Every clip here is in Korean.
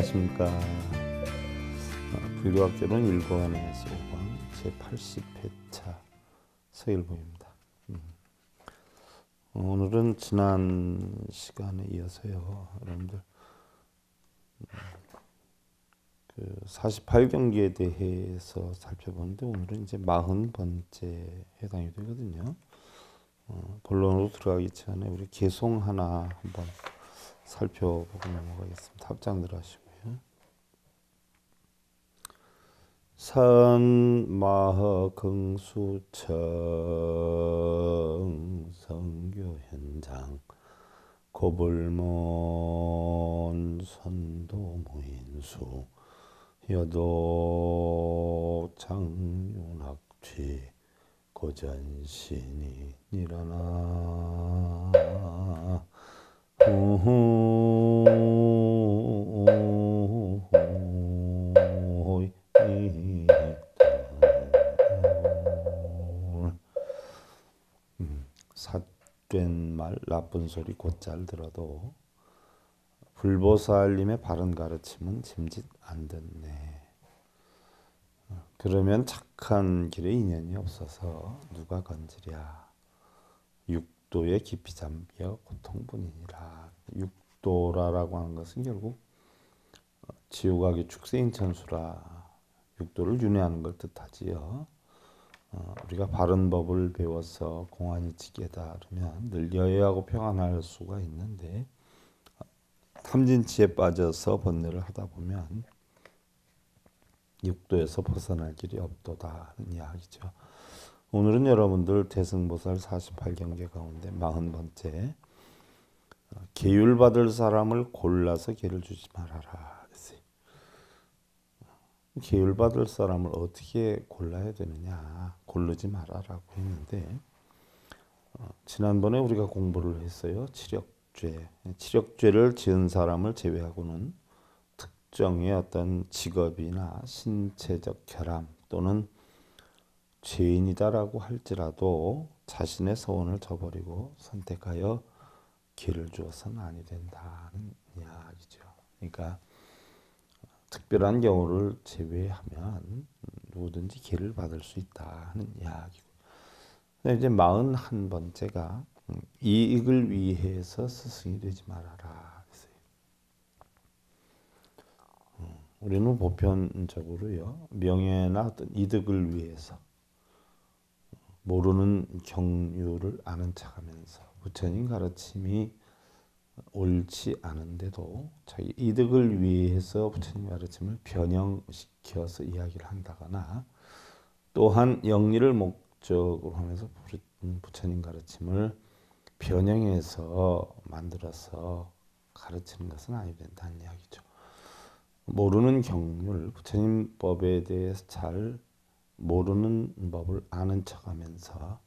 안녕하십니까 어, 불교학개론 일거에서 5번 제80회차 서일봉입니다 음. 오늘은 지난 시간에 이어서요 여러분들 음, 그 48경기에 대해서 살펴보는데 오늘은 이제 40번째 해당이 되거든요 어, 본론으로 들어가기 전에 우리 개송 하나 한번 살펴보고 넘어가겠습니다. 합장들 하시고. 산마하긍수청 성교현장 고불몬 선도무인수 여도 장윤학취 고전신이 일어나 우후 삿된 말 나쁜 소리 곧잘 들어도 불보살님의 바른 가르침은 짐짓 안 듣네. 그러면 착한 길에 인연이 없어서 누가 건지랴. 육도에 깊이 잠겨 고통뿐이니라. 육도라라고 하는 것은 결국 지옥하기 축생인 천수라 육도를 윤회하는 걸 뜻하지요. 어, 우리가 바른 법을 배워서 공안이 지게다 달으면늘 여유하고 평안할 수가 있는데 탐진치에 빠져서 번뇌를 하다 보면 육도에서 벗어날 길이 없도다 하는 이야기죠. 오늘은 여러분들 대승보살 48경계 가운데 40번째 어, 계율받을 사람을 골라서 계를 주지 말아라 계율받을 사람을 어떻게 골라야 되느냐 고르지 말아라고 했는데 어, 지난번에 우리가 공부를 했어요. 치력죄. 치력죄를 지은 사람을 제외하고는 특정의 어떤 직업이나 신체적 결함 또는 죄인이다라고 할지라도 자신의 소원을 저버리고 선택하여 길을 주어서는 아니 된다는 이야기죠. 그러니까 특별한 경우를 제외하면 누구든지 기를 받을 수 있다 하는 이야기고 이제 41번째가 음, 이익을 위해서 스승이 되지 말아라 했어요. 음, 우리는 보편적으로요 명예나 어떤 이득을 위해서 모르는 경유를 아는 척하면서 부처님 가르침이 옳지 않은데도 자기 이득을 위해서 부처님 가르침을 변형시켜서 이야기를 한다거나 또한 영리를 목적으로 하면서 음, 부처님 가르침을 변형해서 만들어서 가르치는 것은 아니 된다는 이야기죠. 모르는 경륜, 부처님 법에 대해서 잘 모르는 법을 아는 척하면서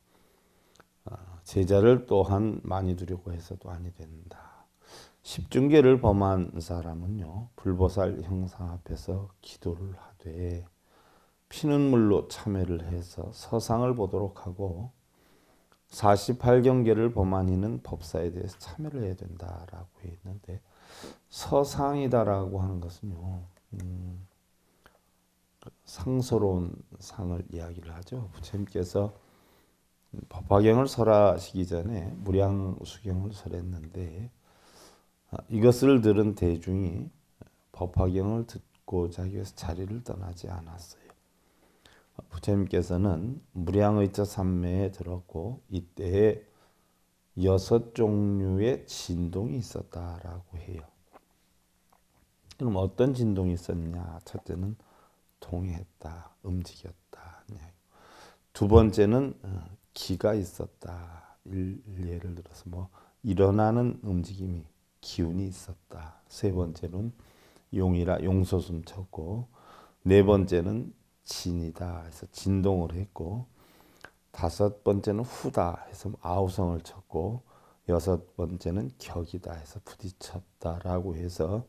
어, 제자를 또한 많이 두려고 해서도 아니 된다. 십중계를 범한 사람은요 불보살 형상 앞에서 기도를 하되 피는 물로 참회를 해서 서상을 보도록 하고 48경계를 범한 이는 법사에 대해서 참여를 해야 된다라고 했는데 서상이다라고 하는 것은요 음, 상서로운 상을 이야기를 하죠 부처님께서 법화경을 설하시기 전에 무량수경을 설했는데 아, 이것을 들은 대중이 법화경을 듣고자 해서 자리를 떠나지 않았어요. 아, 부처님께서는 무량의처 산매에 들었고 이때에 여섯 종류의 진동이 있었다라고 해요. 그럼 어떤 진동이 있었냐? 첫째는 동했다, 움직였다. 네. 두 번째는 어, 기가 있었다. 예를 들어서 뭐 일어나는 움직임이 기운이 있었다. 세 번째는 용이라 용소숨 쳤고 네 번째는 진이다 해서 진동을 했고 다섯 번째는 후다 해서 아우성을 쳤고 여섯 번째는 격이다 해서 부딪혔다라고 해서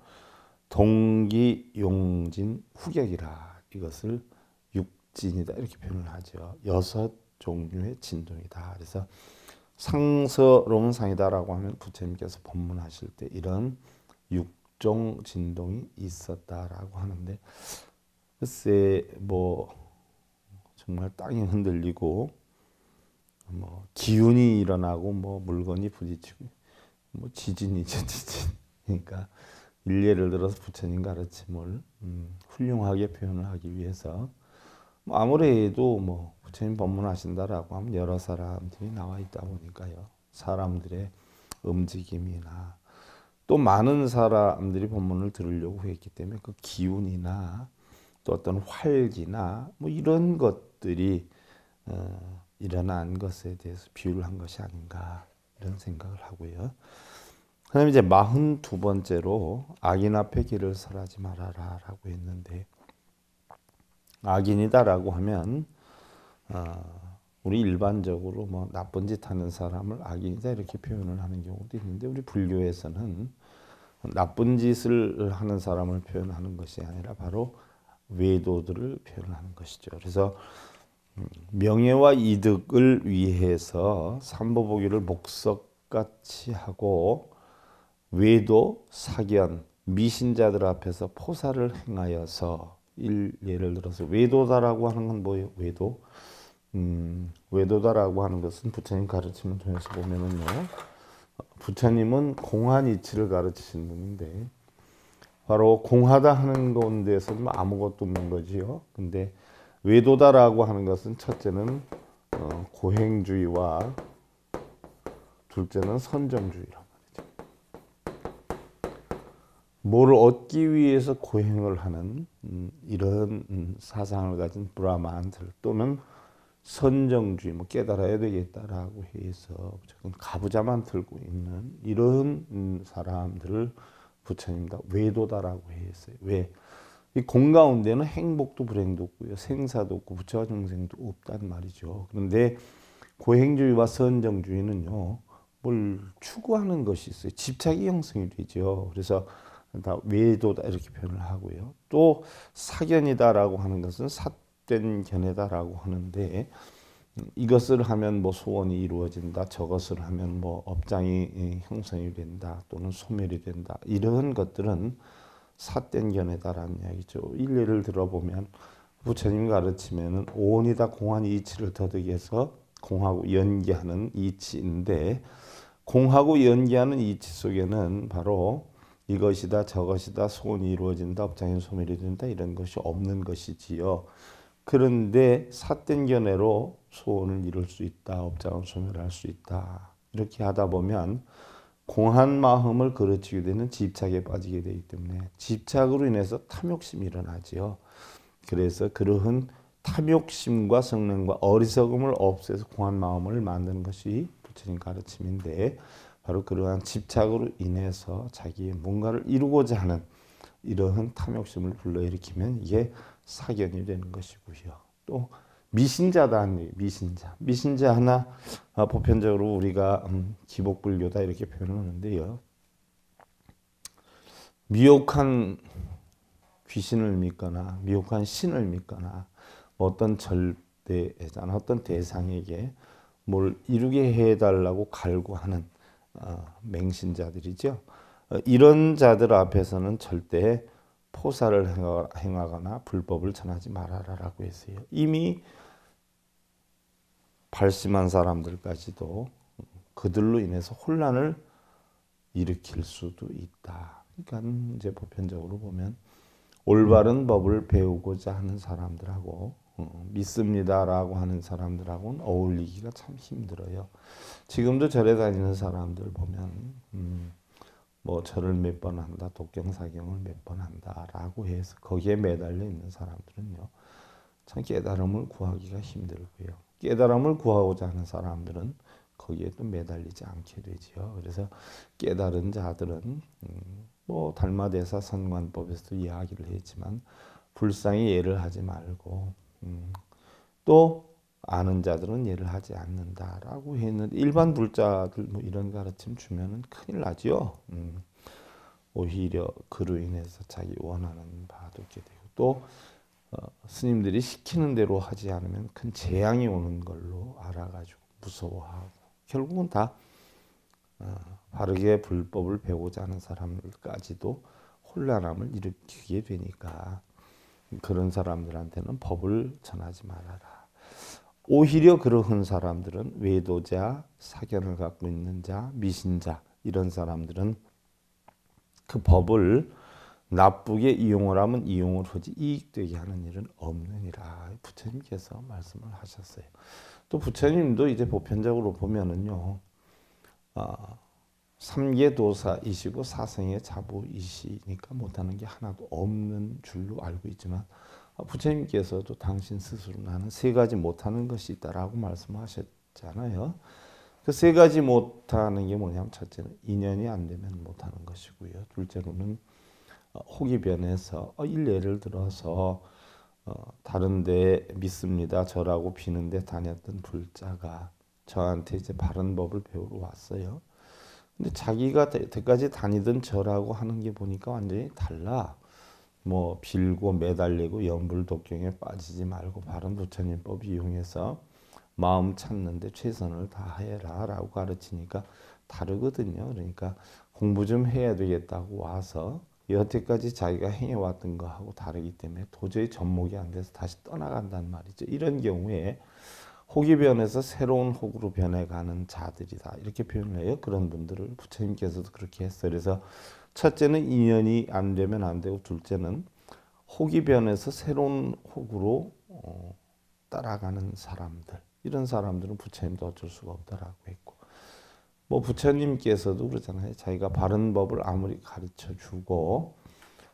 동기용진 후격이라 이것을 육진이다 이렇게 표현을 하죠. 여섯 종류의 진동이다. 그래서 상서로운상이다라고 하면 부처님께서 법문하실 때 이런 육종 진동이 있었다라고 하는데 글쎄 뭐 정말 땅이 흔들리고 뭐 기운이 일어나고 뭐 물건이 부딪히고 뭐 지진이죠 지진 그러니까 일례를 들어서 부처님 가르침을 음, 훌륭하게 표현을 하기 위해서 뭐 아무래도 뭐 부처님 법문하신다라고 하면 여러 사람들이 나와 있다 보니까요. 사람들의 움직임이나 또 많은 사람들이 법문을 들으려고 했기 때문에 그 기운이나 또 어떤 활기나 뭐 이런 것들이 어, 일어난 것에 대해서 비유를 한 것이 아닌가 이런 생각을 하고요. 그다음 이제 마흔 두 번째로 악인 앞에 길을 설하지 말아라라고 했는데 악인이다라고 하면 아, 우리 일반적으로 뭐 나쁜 짓 하는 사람을 악인이다 이렇게 표현을 하는 경우도 있는데 우리 불교에서는 나쁜 짓을 하는 사람을 표현하는 것이 아니라 바로 외도들을 표현하는 것이죠. 그래서 명예와 이득을 위해서 삼보보기를 목석같이 하고 외도, 사견, 미신자들 앞에서 포사를 행하여서 일, 예를 들어서 외도다라고 하는 건 뭐예요? 외도? 음, 외도다라고 하는 것은 부처님 가르침을 통해서 보면은요. 부처님은 공한 이치를 가르치신 분인데 바로 공하다 하는 건데서는 아무것도 없는 거지요. 근데 외도다라고 하는 것은 첫째는 어, 고행주의와 둘째는 선정주의란 말이죠. 뭘 얻기 위해서 고행을 하는 음, 이런 음, 사상을 가진 브라만들 또는 선정주의, 뭐 깨달아야 되겠다라고 해서 조금 가부자만 들고 있는 이런 음, 사람들을 부처님과 외도다라고 했어요. 왜? 이 공 가운데는 행복도 불행도 없고요. 생사도 없고 부처와 중생도 없단 말이죠. 그런데 고행주의와 선정주의는요. 뭘 추구하는 것이 있어요. 집착이 형성이 되죠. 그래서 다 외도다 이렇게 표현을 하고요. 또 사견이다라고 하는 것은 사 잘못된 견해다라고 하는데 음, 이것을 하면 뭐 소원이 이루어진다, 저것을 하면 뭐 업장이 예, 형성이 된다 또는 소멸이 된다 이런 것들은 삿된 견해다라는 이야기죠. 일례를 들어보면 부처님 가르침에는 오온이다 공한이 치를 더득해서 공하고 연기하는 이치인데 공하고 연기하는 이치 속에는 바로 이것이다 저것이다 소원이 이루어진다 업장이 소멸이 된다 이런 것이 없는 것이지요. 그런데 삿된 견해로 소원을 이룰 수 있다. 업장을 소멸할 수 있다. 이렇게 하다 보면 공한 마음을 거르치게 되는 집착에 빠지게 되기 때문에 집착으로 인해서 탐욕심이 일어나지요. 그래서 그러한 탐욕심과 성능과 어리석음을 없애서 공한 마음을 만드는 것이 부처님 가르침인데 바로 그러한 집착으로 인해서 자기의 뭔가를 이루고자 하는 이러한 탐욕심을 불러일으키면 이게 사견이 되는 것이고요. 또미신자다 미신자 미신자 하나 아, 보편적으로 우리가 음, 기복불교다 이렇게 표현 하는데요 미혹한 귀신을 믿거나 미혹한 신을 믿거나 어떤 절대자나 어떤 대상에게 뭘 이루게 해달라고 갈구하는 어, 맹신자들이죠 어, 이런 자들 앞에서는 절대 포사를 행하거나 불법을 전하지 말아라라고 했어요. 이미 발심한 사람들까지도 그들로 인해서 혼란을 일으킬 수도 있다. 그러니까 이제 보편적으로 보면 올바른 법을 배우고자 하는 사람들하고 어, 믿습니다라고 하는 사람들하고는 어울리기가 참 힘들어요. 지금도 절에 다니는 사람들 보면 음뭐 절을 몇 번 한다, 독경사경을 몇 번 한다라고 해서 거기에 매달려 있는 사람들은요. 참 깨달음을 구하기가 힘들고요. 깨달음을 구하고자 하는 사람들은 거기에 또 매달리지 않게 되지요. 그래서 깨달은 자들은 음, 뭐 달마대사 선관법에서도 이야기를 했지만 불쌍히 예를 하지 말고 음, 또 아는 자들은 예를 하지 않는다라고 했는데 일반 불자들 뭐 이런 가르침 주면은 큰일 나지요. 음, 오히려 그로 인해서 자기 원하는 바 듣게 되고 또 어, 스님들이 시키는 대로 하지 않으면 큰 재앙이 오는 걸로 알아가지고 무서워하고 결국은 다 어, 바르게 불법을 배우지 않은 사람들까지도 혼란함을 일으키게 되니까 그런 사람들한테는 법을 전하지 말아라. 오히려 그러한 사람들은 외도자, 사견을 갖고 있는 자, 미신자 이런 사람들은 그 법을 나쁘게 이용을 하면 이용을 하지 이익되게 하는 일은 없느니라 부처님께서 말씀을 하셨어요. 또 부처님도 이제 보편적으로 보면은요, 아, 삼계도사이시고 사생의 자부이시니까 못하는 게 하나도 없는 줄로 알고 있지만 아, 부처님께서도 당신 스스로 나는 세 가지 못하는 것이 있다라고 말씀하셨잖아요. 그 세 가지 못하는 게 뭐냐면 첫째는 인연이 안 되면 못하는 것이고요. 둘째로는 어, 혹이 변해서 어, 예를 들어서 어, 다른데 믿습니다. 저라고 비는데 다녔던 불자가 저한테 이제 바른 법을 배우러 왔어요. 근데 자기가 여까지 다니던 저라고 하는 게 보니까 완전히 달라. 뭐 빌고 매달리고 염불 독경에 빠지지 말고 바른 부처님법 이용해서 마음 찾는데 최선을 다해라 라고 가르치니까 다르거든요. 그러니까 공부 좀 해야 되겠다고 와서 여태까지 자기가 행해왔던 거하고 다르기 때문에 도저히 접목이 안 돼서 다시 떠나간단 말이죠. 이런 경우에 혹이 변해서 새로운 혹으로 변해가는 자들이다. 이렇게 표현을 해요. 그런 분들을 부처님께서도 그렇게 했어요. 그래서 첫째는 인연이 안 되면 안 되고 둘째는 혹이 변해서 새로운 혹으로 어, 따라가는 사람들 이런 사람들은 부처님도 어쩔 수가 없다라고 했고 뭐 부처님께서도 그렇잖아요 자기가 바른 법을 아무리 가르쳐 주고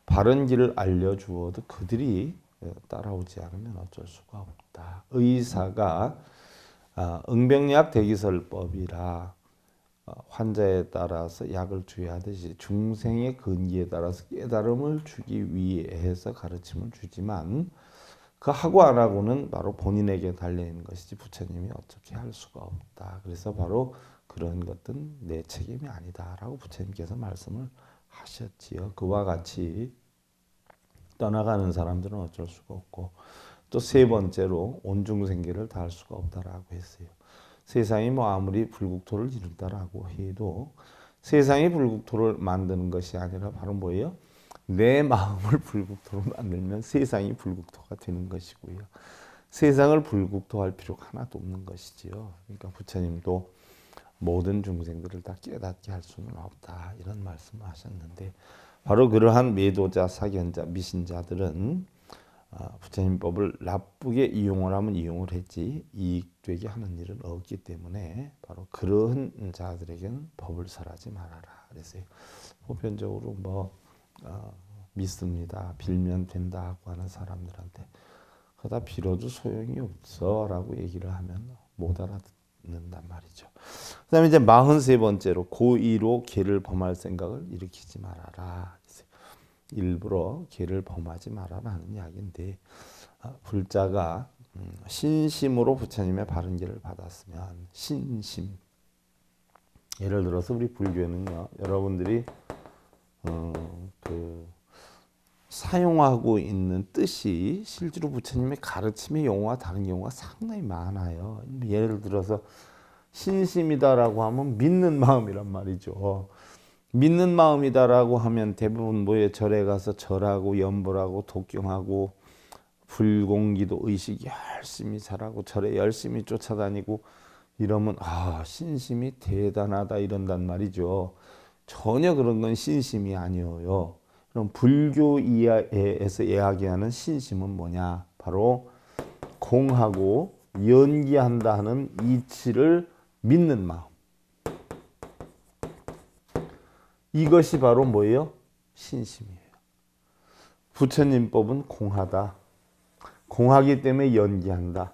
바른 길을 알려 주어도 그들이 예, 따라오지 않으면 어쩔 수가 없다 의사가 아, 응병약 대기설법이라 어, 환자에 따라서 약을 주의하듯이 중생의 근기에 따라서 깨달음을 주기 위해서 가르침을 주지만 그 하고 안 하고는 바로 본인에게 달려있는 것이지 부처님이 어떻게 할 수가 없다. 그래서 바로 그런 것은 내 책임이 아니다라고 부처님께서 말씀을 하셨지요. 그와 같이 떠나가는 사람들은 어쩔 수가 없고 또 세 번째로 온중생계를 다할 수가 없다라고 했어요. 세상이 뭐 아무리 불국토를 이룬다라고 해도 세상이 불국토를 만드는 것이 아니라 바로 뭐예요? 내 마음을 불국토로 만들면 세상이 불국토가 되는 것이고요. 세상을 불국토할 필요가 하나도 없는 것이지요. 그러니까 부처님도 모든 중생들을 다 깨닫게 할 수는 없다 이런 말씀을 하셨는데 바로 그러한 매도자, 사견자, 미신자들은 아, 부처님법을 나쁘게 이용을 하면 이용을 했지 이익되게 하는 일은 없기 때문에 바로 그런 자들에게는 법을 설하지 말아라 그랬어요. 보편적으로 뭐 어, 믿습니다. 빌면 된다 고 하는 사람들한테 그다 빌어도 소용이 없어라고 얘기를 하면 못 알아듣는단 말이죠. 그다음에 이제 마흔세 번째로 고의로 개를 범할 생각을 일으키지 말아라. 일부러 길을 범하지 말아라는 이야기인데 아, 불자가 음, 신심으로 부처님의 바른 길을 받았으면 신심 예를 들어서 우리 불교에는요 여러분들이 어, 그 사용하고 있는 뜻이 실제로 부처님의 가르침의 용어와 다른 경우가 상당히 많아요 예를 들어서 신심이다라고 하면 믿는 마음이란 말이죠 믿는 마음이다라고 하면 대부분 뭐에 절에 가서 절하고 연불하고 독경하고 불공기도 의식 열심히 잘하고 절에 열심히 쫓아다니고 이러면 아 신심이 대단하다 이런단 말이죠. 전혀 그런 건 신심이 아니에요. 그럼 불교 이하에서 이야기하는 신심은 뭐냐? 바로 공하고 연기한다 하는 이치를 믿는 마음. 이것이 바로 뭐예요? 신심이에요. 부처님법은 공하다. 공하기 때문에 연기한다.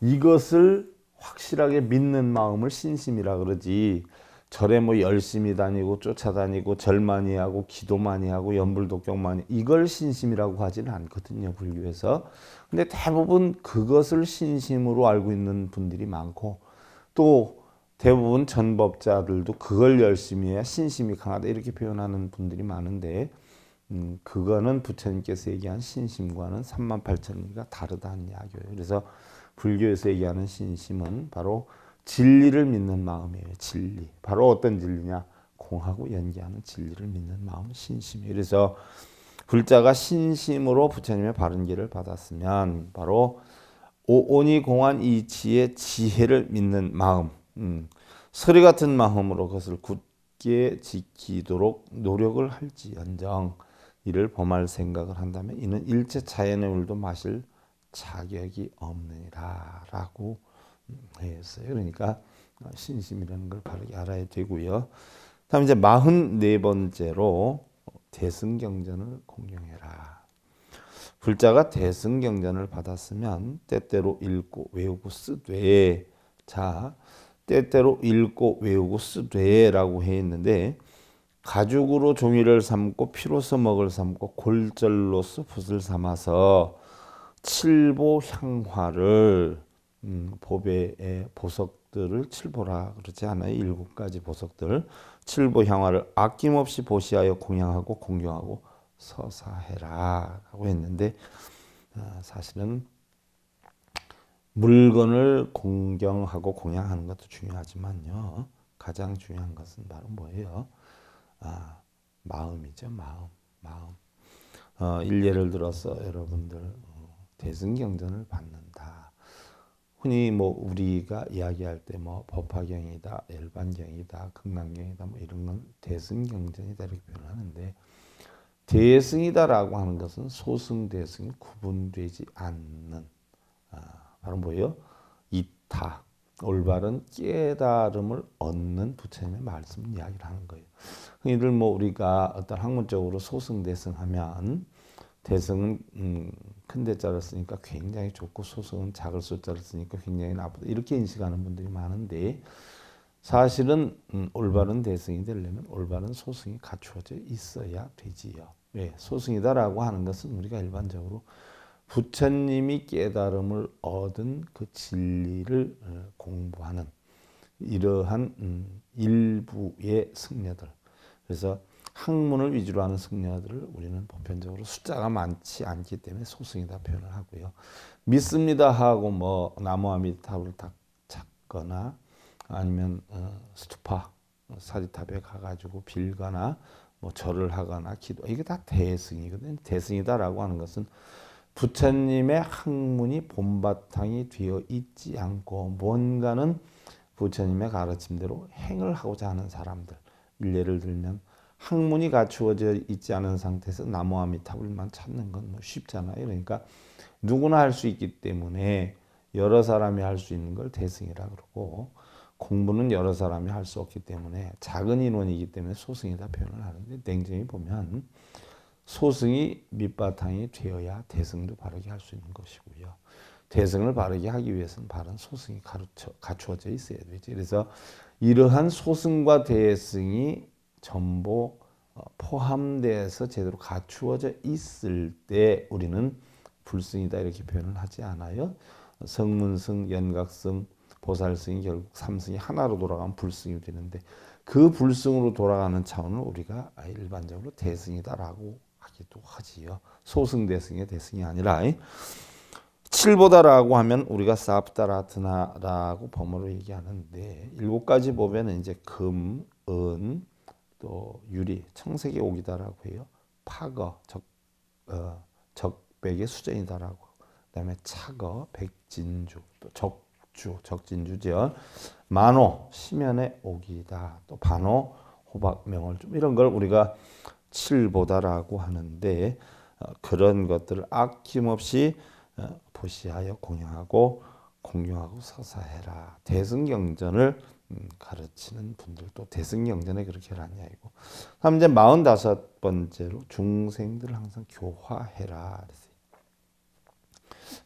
이것을 확실하게 믿는 마음을 신심이라 그러지. 절에 뭐 열심히 다니고 쫓아다니고 절 많이 하고 기도 많이 하고 연불독경 많이 이걸 신심이라고 하지는 않거든요 불교에서 근데 대부분 그것을 신심으로 알고 있는 분들이 많고 또 대부분 전법자들도 그걸 열심히 해야 신심이 강하다 이렇게 표현하는 분들이 많은데 음, 그거는 부처님께서 얘기한 신심과는 38,000리가 다르다는 이야기예요. 그래서 불교에서 얘기하는 신심은 바로 진리를 믿는 마음이에요. 진리. 바로 어떤 진리냐? 공하고 연계하는 진리를 믿는 마음 신심이에요. 그래서 불자가 신심으로 부처님의 바른 길을 받았으면 바로 오온이 공한 이치의 지혜를 믿는 마음 음, 서리 같은 마음으로 그것을 굳게 지키도록 노력을 할지언정 이를 범할 생각을 한다면 이는 일체 자연의 물도 마실 자격이 없느니라라고 했어요. 그러니까 신심이라는 걸 바르게 알아야 되고요. 다음 이제 44번째로 대승경전을 공경해라. 불자가 대승경전을 받았으면 때때로 읽고 외우고 쓰되 자 때때로 읽고 외우고 쓰되라고 했는데 가죽으로 종이를 삼고 피로 서먹을 삼고 골절로서 붓을 삼아서 칠보 향화를 음, 보배의 보석들을 칠보라 그러지 않아요? 일곱 가지 보석들 칠보 향화를 아낌없이 보시하여 공양하고 공경하고 서사해라라고 했는데 아, 사실은 물건을 공경하고 공양하는 것도 중요하지만요. 가장 중요한 것은 바로 뭐예요? 아, 마음이죠. 마음. 마음. 어, 예를 들어서 여러분들 어, 대승경전을 받는다. 흔히 뭐 우리가 이야기할 때 뭐 법화경이다, 열반경이다, 금강경이다 뭐 이런 건 대승경전이다 이렇게 표현하는데 대승이다라고 하는 것은 소승 대승 구분되지 않는 바로 뭐예요? 이타 올바른 깨달음을 얻는 부처님의 말씀 이야기를 하는 거예요. 그러니까 이를 뭐 우리가 어떤 학문적으로 소승대승하면 대승은 음, 큰 대자를 쓰니까 굉장히 좋고 소승은 작을 숫자를 쓰니까 굉장히 나쁘다 이렇게 인식하는 분들이 많은데 사실은 음, 올바른 대승이 되려면 올바른 소승이 갖추어져 있어야 되지요. 왜 예, 소승이다라고 하는 것은 우리가 일반적으로 부처님이 깨달음을 얻은 그 진리를 어, 공부하는 이러한 음, 일부의 승려들 그래서 학문을 위주로 하는 승려들을 우리는 보편적으로 숫자가 많지 않기 때문에 소승이다 표현을 하고요. 믿습니다 하고 뭐 나무아미타불을 딱 찾거나 아니면 어, 스투파 사지탑에 가가지고 빌거나 뭐 절을 하거나 기도 이게 다 대승이거든요. 대승이다라고 하는 것은 부처님의 학문이 본바탕이 되어 있지 않고 뭔가는 부처님의 가르침대로 행을 하고자 하는 사람들 예를 들면 학문이 갖추어져 있지 않은 상태에서 나무아미타불만 찾는 건뭐 쉽잖아요. 그러니까 누구나 할 수 있기 때문에 여러 사람이 할 수 있는 걸 대승이라 그러고 공부는 여러 사람이 할 수 없기 때문에 작은 인원이기 때문에 소승이다 표현을 하는데 냉정히 보면 소승이 밑바탕이 되어야 대승도 바르게 할 수 있는 것이고요. 대승을 바르게 하기 위해서는 바른 소승이 가르쳐, 갖추어져 있어야 되죠. 그래서 이러한 소승과 대승이 전부 어, 포함돼서 제대로 갖추어져 있을 때 우리는 불승이다 이렇게 표현을 하지 않아요. 성문승, 연각승, 보살승이 결국 삼승이 하나로 돌아가면 불승이 되는데 그 불승으로 돌아가는 차원을 우리가 아, 일반적으로 대승이다라고 하기도 하지요. 소승대승의 대승이 아니라 7보다라고 하면 우리가 사프다라트나라고 범어로 얘기하는데 일곱 가지 법에는 이제 금, 은, 또 유리, 청색의 옥이다라고 해요. 파거, 적, 어, 적백의 수전이다라고. 그다음에 차거, 백진주, 또 적주, 적진주죠. 만호, 심연의 옥이다. 또 반호, 호박, 명월 좀 이런 걸 우리가 칠보다라고 하는데 어, 그런 것들을 아낌없이 어, 보시하여 공유하고 공유하고 서사해라. 대승경전을 음, 가르치는 분들도 대승경전에 그렇게 하냐 이고. 다음 이제 45번째로 중생들을 항상 교화해라.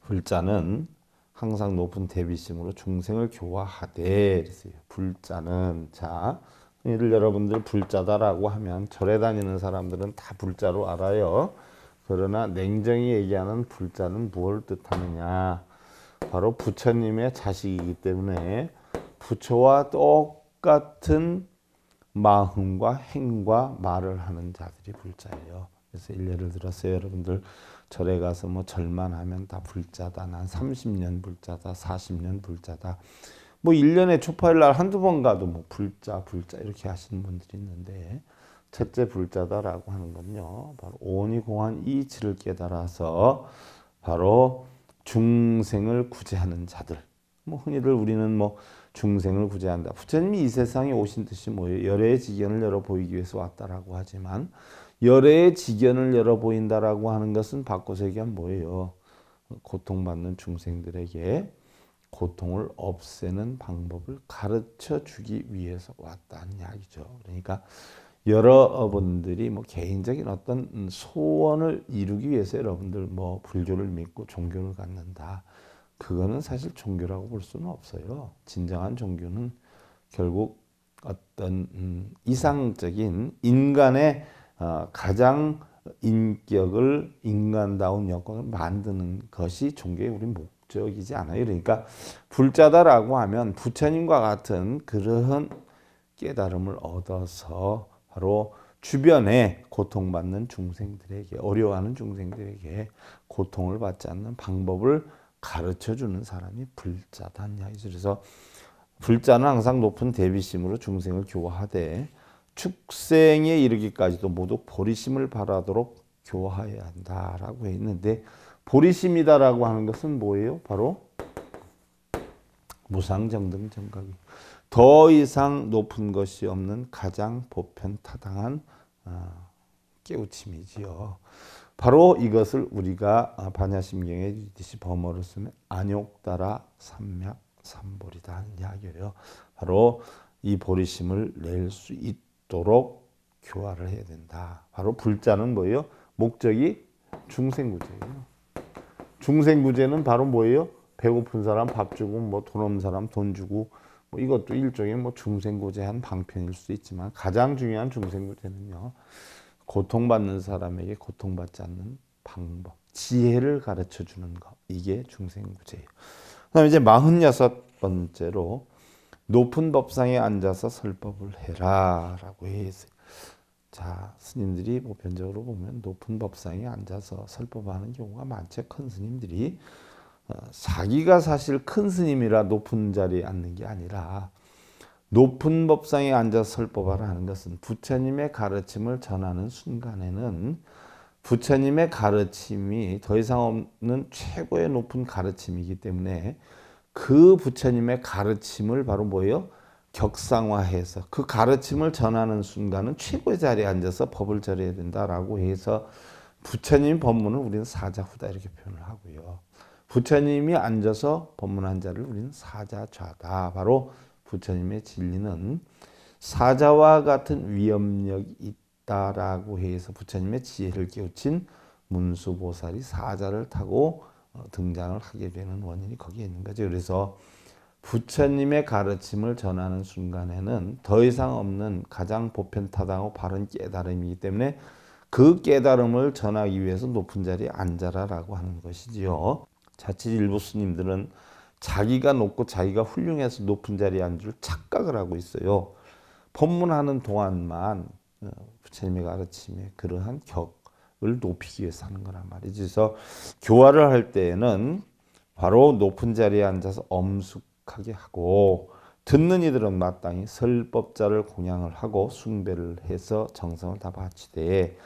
불자는 항상 높은 대비심으로 중생을 교화하되 불자는 자 이를 여러분들 불자다라고 하면 절에 다니는 사람들은 다 불자로 알아요. 그러나 냉정히 얘기하는 불자는 무엇을 뜻하느냐? 바로 부처님의 자식이기 때문에 부처와 똑같은 마음과 행과 말을 하는 자들이 불자예요. 그래서 일례를 들었어요. 여러분들 절에 가서 뭐 절만 하면 다 불자다. 난 30년 불자다. 40년 불자다. 뭐 1년에 초파일 날 한두 번 가도 뭐 불자 불자 이렇게 하시는 분들이 있는데 첫째 불자다라고 하는 건요. 바로 오니 공한 이치를 깨달아서 바로 중생을 구제하는 자들. 뭐 흔히들 우리는 뭐 중생을 구제한다. 부처님이 이 세상에 오신 듯이뭐 열애의 지견을 열어 보이기 위해서 왔다라고 하지만 열애의 지견을 열어 보인다라고 하는 것은 바꿔서 얘기하면 뭐예요? 고통받는 중생들에게 고통을 없애는 방법을 가르쳐 주기 위해서 왔다는 이야기죠. 그러니까 여러분들이 뭐 개인적인 어떤 소원을 이루기 위해서 여러분들 뭐 불교를 믿고 종교를 갖는다. 그거는 사실 종교라고 볼 수는 없어요. 진정한 종교는 결국 어떤 음, 이상적인 인간의 어, 가장 인격을 인간다운 여건을 만드는 것이 종교의 우리 목 적이지 않아요. 그러니까 불자다라고 하면 부처님과 같은 그러한 깨달음을 얻어서 바로 주변에 고통받는 중생들에게 어려워하는 중생들에게 고통을 받지 않는 방법을 가르쳐 주는 사람이 불자다 그래서 불자는 항상 높은 대비심으로 중생을 교화하되 축생에 이르기까지도 모두 보리심을 바라도록 교화해야 한다라고 했는데 보리심이다라고 하는 것은 뭐예요? 바로 무상정등 정각이 더 이상 높은 것이 없는 가장 보편타당한 아, 깨우침이지요. 바로 이것을 우리가 아, 반야심경에 이듯이 범어로 쓰는 안욕따라 삼맥 삼보리다는 이야기예요. 바로 이 보리심을 낼 수 있도록 교화를 해야 된다. 바로 불자는 뭐예요? 목적이 중생구제예요. 중생구제는 바로 뭐예요? 배고픈 사람 밥 주고 뭐돈 없는 사람 돈 주고 뭐 이것도 일종의 뭐 중생구제 한 방편일 수 있지만 가장 중요한 중생구제는요. 고통받는 사람에게 고통받지 않는 방법, 지혜를 가르쳐 주는 것. 이게 중생구제예요. 그다음 이제 46번째로 높은 법상에 앉아서 설법을 해라라고 했어요. 자, 스님들이 보편적으로 뭐 보면 높은 법상에 앉아서 설법하는 경우가 많죠. 큰 스님들이. 어, 자기가 사실 큰 스님이라 높은 자리에 앉는 게 아니라 높은 법상에 앉아 설법하라 는 것은 부처님의 가르침을 전하는 순간에는 부처님의 가르침이 더 이상 없는 최고의 높은 가르침이기 때문에 그 부처님의 가르침을 바로 뭐예요? 격상화해서 그 가르침을 전하는 순간은 최고의 자리에 앉아서 법을 절해야 된다라고 해서 부처님 법문을 우리는 사자후다 이렇게 표현을 하고요. 부처님이 앉아서 법문한 자를 우리는 사자좌다. 바로 부처님의 진리는 사자와 같은 위엄력이 있다라고 해서 부처님의 지혜를 깨우친 문수보살이 사자를 타고 어, 등장을 하게 되는 원인이 거기에 있는 거죠. 그래서 부처님의 가르침을 전하는 순간에는 더 이상 없는 가장 보편타당하고 바른 깨달음이기 때문에 그 깨달음을 전하기 위해서 높은 자리에 앉아라라고 하는 것이지요. 자칫 일부 스님들은 자기가 높고 자기가 훌륭해서 높은 자리에 앉을 착각을 하고 있어요. 법문하는 동안만 어, 부처님의 가르침에 그러한 격을 높이기 위해서 하는 거란 말이지. 그래서 교화를 할 때에는 바로 높은 자리에 앉아서 엄숙 생게 하고 듣는 이들은 마땅히 설법자를 공양을 하고 숭배를 해서 정성을 다 바치되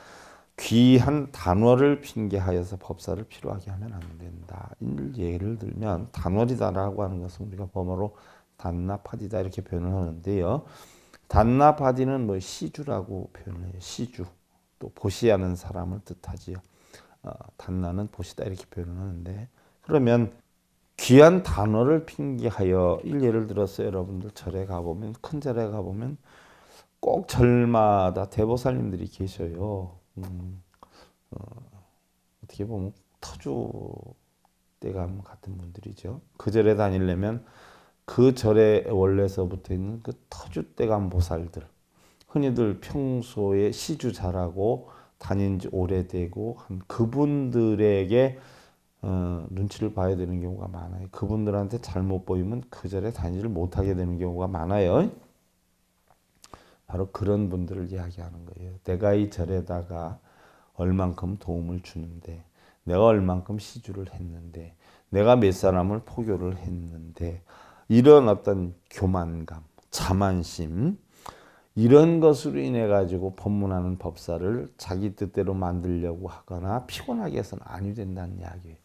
귀한 단어를 핑계하여서 법사를 필요하게 하면 안 된다. 예를 들면 단월이다라고 하는 것은 우리가 범어로 단나파디다 이렇게 표현을 하는데요. 단나파디는 뭐 시주라고 표현해요. 시주 또 보시하는 사람을 뜻하지요. 어, 단나는 보시다 이렇게 표현을 하는데 그러면 귀한 단어를 핑계하여 예를 들어서 여러분들 절에 가보면 큰 절에 가보면 꼭 절마다 대보살님들이 계셔요. 음, 어, 떻게 보면 터주 때가 같은 분들이죠. 그 절에 다니려면 그 절에 원래서부터 있는 그 터주 때간 보살들 흔히들 평소에 시주 잘하고 다닌 지 오래되고 한 그분들에게 어, 눈치를 봐야 되는 경우가 많아요. 그분들한테 잘못 보이면 그 자리에 다니지를 못하게 되는 경우가 많아요. 바로 그런 분들을 이야기하는 거예요. 내가 이 절에다가 얼만큼 도움을 주는데, 내가 얼만큼 시주를 했는데, 내가 몇 사람을 포교를 했는데, 이런 어떤 교만감, 자만심, 이런 것으로 인해 가지고 법문하는 법사를 자기 뜻대로 만들려고 하거나 피곤하게 해서는 아니 된다는 이야기예요.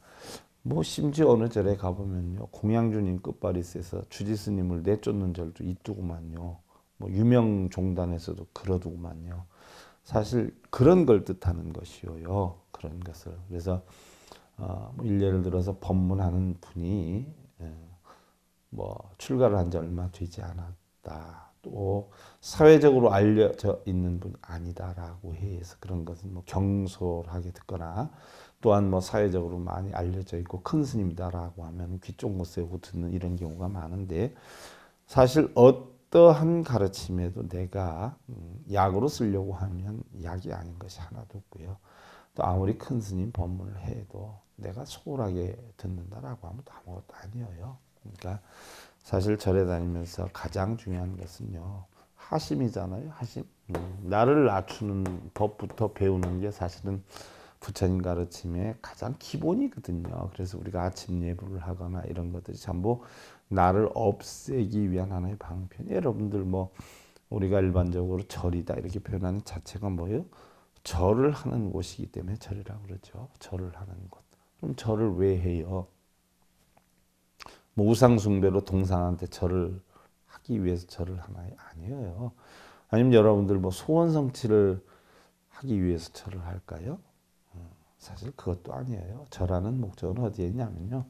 뭐 심지어 어느 절에 가보면요. 공양주님 끝바리스에서 주지스님을 내쫓는 절도 있더구만요. 뭐 유명 종단에서도 그러더구만요. 사실 그런 걸 뜻하는 것이요 그런 것을. 그래서 어, 뭐 예를 들어서 법문하는 분이 예, 뭐 출가를 한 지 얼마 되지 않았다. 또 사회적으로 알려져 있는 분 아니다라고 해서 그런 것은 뭐 경솔하게 듣거나 또한 뭐 사회적으로 많이 알려져 있고 큰 스님이다라고 하면 귀쫑못 세우고 듣는 이런 경우가 많은데 사실 어떠한 가르침에도 내가 음, 약으로 쓰려고 하면 약이 아닌 것이 하나도 없고요. 또 아무리 큰 스님 법문을 해도 내가 소홀하게 듣는다라고 하면 아무것도 아니에요. 그러니까 사실 절에 다니면서 가장 중요한 것은요. 하심이잖아요. 하심. 음, 나를 낮추는 법부터 배우는 게 사실은 부처님 가르침의 가장 기본이거든요. 그래서 우리가 아침 예불을 하거나 이런 것들이 전부 나를 없애기 위한 하나의 방편. 여러분들 뭐 우리가 일반적으로 절이다 이렇게 표현하는 자체가 뭐예요? 절을 하는 곳이기 때문에 절이라고 그러죠. 절을 하는 곳. 그럼 절을 왜 해요? 뭐 우상 숭배로 동상한테 절을 하기 위해서 절을 하나요? 아니에요. 아니면 여러분들 뭐 소원 성취를 하기 위해서 절을 할까요? 사실 그것도 아니에요. 절하는 목적은 어디에 있냐면요.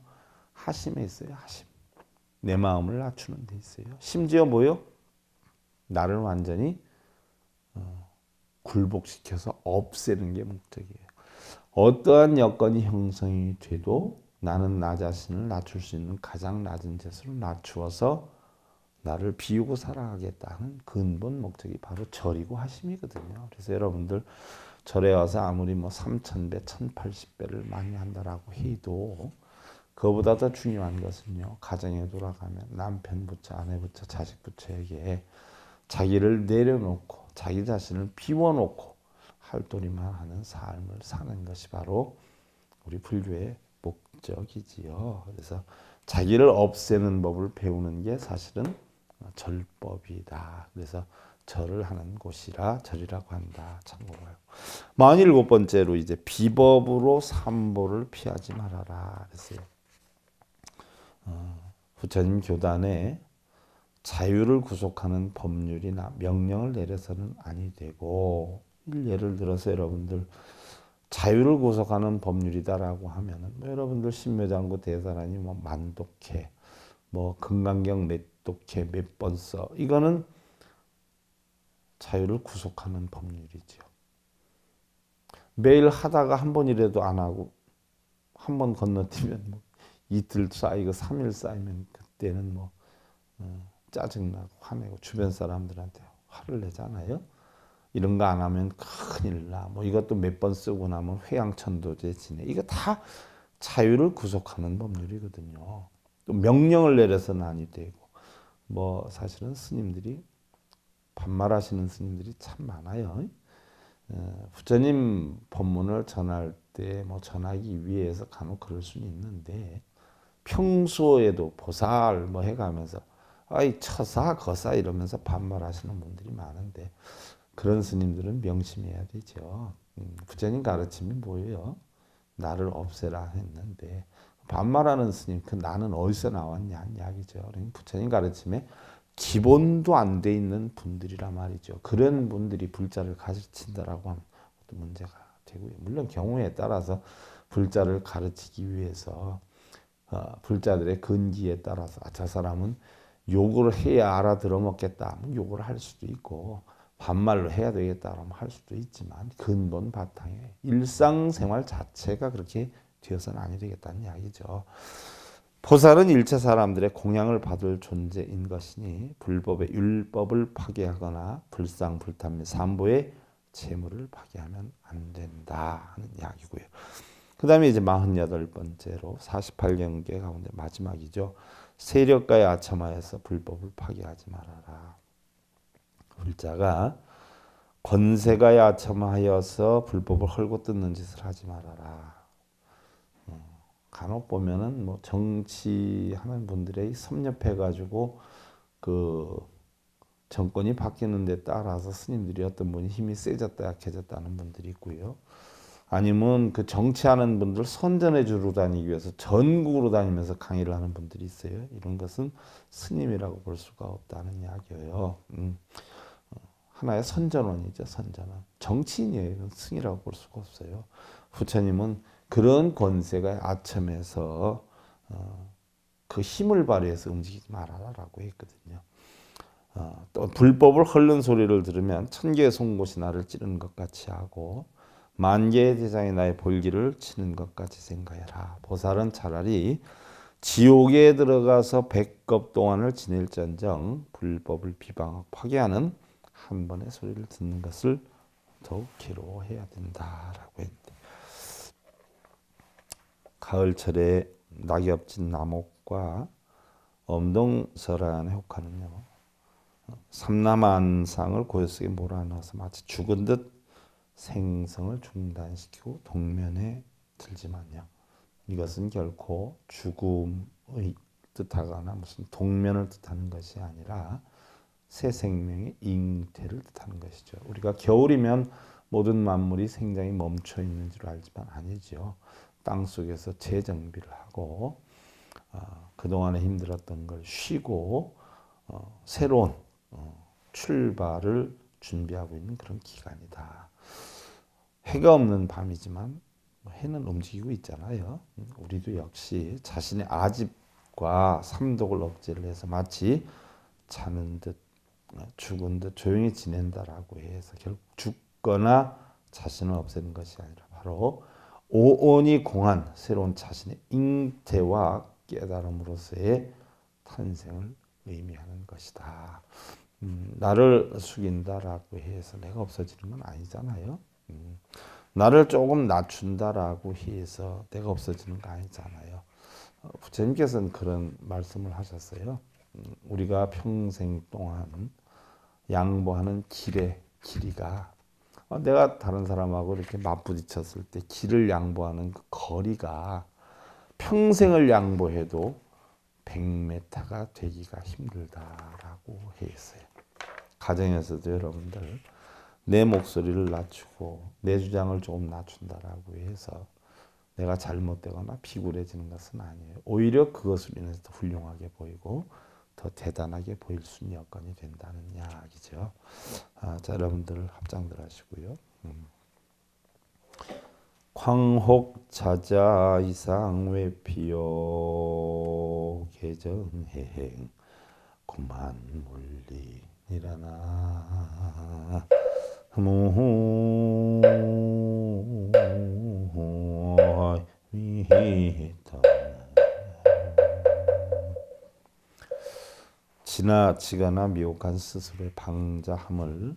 하심에 있어요. 하심. 내 마음을 낮추는 데 있어요. 심지어 뭐요? 나를 완전히 어, 굴복시켜서 없애는 게 목적이에요. 어떠한 여건이 형성이 돼도 나는 나 자신을 낮출 수 있는 가장 낮은 재수로 낮추어서 나를 비우고 살아가겠다는 근본 목적이 바로 절이고 하심이거든요. 그래서 여러분들 절에 와서 아무리 뭐 3,000배, 1,080배를 많이 한다라고 해도 그보다 더 중요한 것은요. 가정에 돌아가면 남편 부처, 아내 부처, 자식 부처에게 자기를 내려놓고 자기 자신을 비워놓고 할도리만 하는 삶을 사는 것이 바로 우리 불교의 목적이지요. 그래서 자기를 없애는 법을 배우는 게 사실은 절법이다. 그래서 절을 하는 곳이라 절이라고 한다. 참고로요. 만일곱 번째로 이제 비법으로 삼보를 피하지 말아라 그랬어요. 어, 부처님 교단에 자유를 구속하는 법률이나 명령을 내려서는 아니 되고 예를 들어서 여러분들 자유를 구속하는 법률이다라고 하면은 뭐 여러분들 신묘장구 대사라니 뭐 만독해 뭐 금강경 몇독해 몇 번써 이거는 자유를 구속하는 법률이죠. 매일 하다가 한 번이라도 안 하고 한 번 건너뛰면 뭐 이틀 쌓이고 3일 쌓이면 그때는 뭐 어, 짜증나고 화내고 주변 사람들한테 화를 내잖아요. 이런 거 안 하면 큰일 나. 뭐 이것도 몇 번 쓰고 나면 회양천도제 지내. 이거 다 자유를 구속하는 법률이거든요. 또 명령을 내려서는 아니 되고 뭐 사실은 스님들이 반말하시는 스님들이 참 많아요. 어, 부처님 법문을 전할 때 뭐 전하기 위해서 간혹 그럴 수는 있는데 평소에도 보살 뭐 해가면서 아이 처사 거사 이러면서 반말하시는 분들이 많은데 그런 스님들은 명심해야 되죠. 음, 부처님 가르침이 뭐예요? 나를 없애라 했는데 반말하는 스님 그 나는 어디서 나왔냐 이야기죠. 그러니까 부처님 가르침에 기본도 안 돼 있는 분들이란 말이죠. 그런 분들이 불자를 가르친다라고 하면 또 문제가 되고요. 물론 경우에 따라서 불자를 가르치기 위해서 어, 불자들의 근기에 따라서 아, 저 사람은 욕을 해야 알아들어 먹겠다. 뭐 욕을 할 수도 있고 반말로 해야 되겠다. 그면할 수도 있지만 근본 바탕에 일상생활 자체가 그렇게 되어서는 아니 되겠다는 이야기죠. 보살은 일체 사람들의 공양을 받을 존재인 것이니 불법의 율법을 파괴하거나 불상불탐및산부의 재물을 파괴하면 안 된다 하는 이야기고요. 그 다음에 이제 48번째로 48경계 가운데 마지막이죠. 세력과의 아첨하여서 불법을 파괴하지 말아라. 불자가 권세가의 아첨하여서 불법을 헐고 뜯는 짓을 하지 말아라. 간혹 보면은 뭐 정치하는 분들의 섭렵해 가지고 그 정권이 바뀌는 데 따라서 스님들이 어떤 분이 힘이 세졌다 약해졌다는 분들이 있고요. 아니면 그 정치하는 분들 선전해 주러 다니기 위해서 전국으로 다니면서 강의를 하는 분들이 있어요. 이런 것은 스님이라고 볼 수가 없다는 이야기예요. 음. 하나의 선전원이죠. 선전원. 정치인이에요. 승이라고볼 수가 없어요. 부처님은 그런 권세가 아첨에서그 어, 힘을 발휘해서 움직이지 말아라라고 했거든요. 어, 또 불법을 헐는 소리를 들으면 천 개의 송곳이 나를 찌르는 것 같이 하고 만 개의 대장이 나의 볼기를 치는 것 같이 생각해라. 보살은 차라리 지옥에 들어가서 백겁 동안을 지낼지정 불법을 비방 파괴하는 한 번의 소리를 듣는 것을 더욱 괴로워해야 된다라고 했대. 가을철에 낙엽 진 나목과 엄동설한에 혹하는요. 삼남한상을 고요속에 몰아넣어서 마치 죽은 듯 생성을 중단시키고 동면에 들지만요. 이것은 결코 죽음의 뜻하거나 무슨 동면을 뜻하는 것이 아니라 새 생명의 잉태를 뜻하는 것이죠. 우리가 겨울이면 모든 만물이 생장이 멈춰 있는 줄 알지만 아니지요. 땅 속에서 재정비를 하고 어, 그동안에 힘들었던 걸 쉬고 어, 새로운 어, 출발을 준비하고 있는 그런 기간이다. 해가 없는 밤이지만 뭐 해는 움직이고 있잖아요. 음, 우리도 역시 자신의 아집과 삼독을 억제를 해서 마치 자는 듯 어, 죽은 듯 조용히 지낸다라고 해서 결국 죽 죽거나 자신을 없애는 것이 아니라 바로 오온이 공한 새로운 자신의 잉태와 깨달음으로서의 탄생을 의미하는 것이다. 음, 나를 숙인다라고 해서 내가 없어지는 건 아니잖아요. 음, 나를 조금 낮춘다라고 해서 내가 없어지는 거 아니잖아요. 어, 부처님께서는 그런 말씀을 하셨어요. 음, 우리가 평생 동안 양보하는 길의 길이가 어, 내가 다른 사람하고 이렇게 맞부딪혔을 때 길을 양보하는 그 거리가 평생을 양보해도 100m가 되기가 힘들다라고 했어요. 가정에서도 여러분들 내 목소리를 낮추고 내 주장을 조금 낮춘다라고 해서 내가 잘못되거나 비굴해지는 것은 아니에요. 오히려 그것을 인해서 훌륭하게 보이고 더 대단하게 보일 수 있는 여건이 된다는 이야기죠. 아, 자, 여러분들 합장들 하시고요. 음. 광혹 자자 이상 외피요 계정행 구만 물리 일어나 무호 위터 지나치거나 미혹한 스스로의 방자함을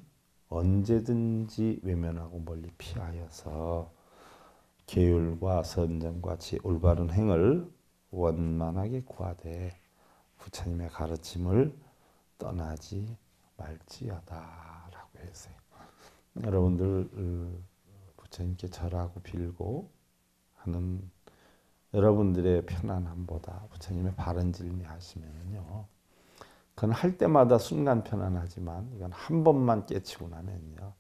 언제든지 외면하고 멀리 피하여서 계율과 선정과 같 올바른 행을 원만하게 구하되 부처님의 가르침을 떠나지 말지어다라고 했어요. 여러분들 어, 부처님께 절하고 빌고 하는 여러분들의 편안함보다 부처님의 바른 진리 하시면요 그건 할 때마다 순간 편안하지만 이건 한 번만 깨치고 나면요.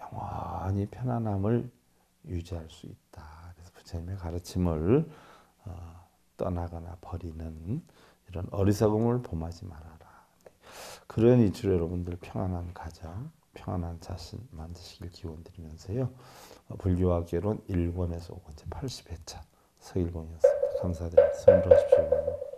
영원히 편안함을 유지할 수 있다. 그래서 부처님의 가르침을 어, 떠나거나 버리는 이런 어리석음을 범하지 말아라. 네. 그러니 주 여러분들 평안한 가정, 평안한 자신 만드시길 기원 드리면서요. 어, 불교와 개론 1권에서 5권 80회차 서일봉이었습니다. 감사드립니다. 손들어 십시오